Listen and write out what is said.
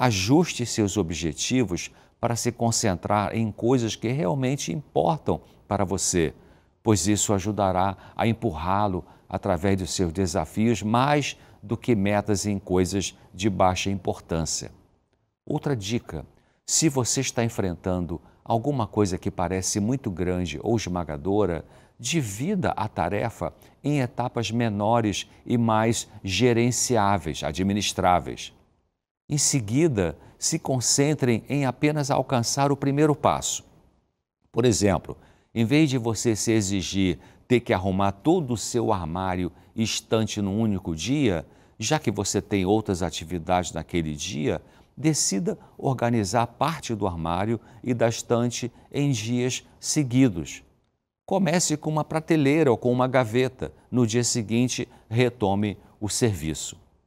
Ajuste seus objetivos para se concentrar em coisas que realmente importam para você, pois isso ajudará a empurrá-lo através dos seus desafios mais do que metas em coisas de baixa importância. Outra dica: se você está enfrentando alguma coisa que parece muito grande ou esmagadora, divida a tarefa em etapas menores e mais gerenciáveis, administráveis. Em seguida, se concentrem em apenas alcançar o primeiro passo. Por exemplo, em vez de você se exigir ter que arrumar todo o seu armário e estante num único dia, já que você tem outras atividades naquele dia, decida organizar parte do armário e da estante em dias seguidos. Comece com uma prateleira ou com uma gaveta, no dia seguinte, retome o serviço.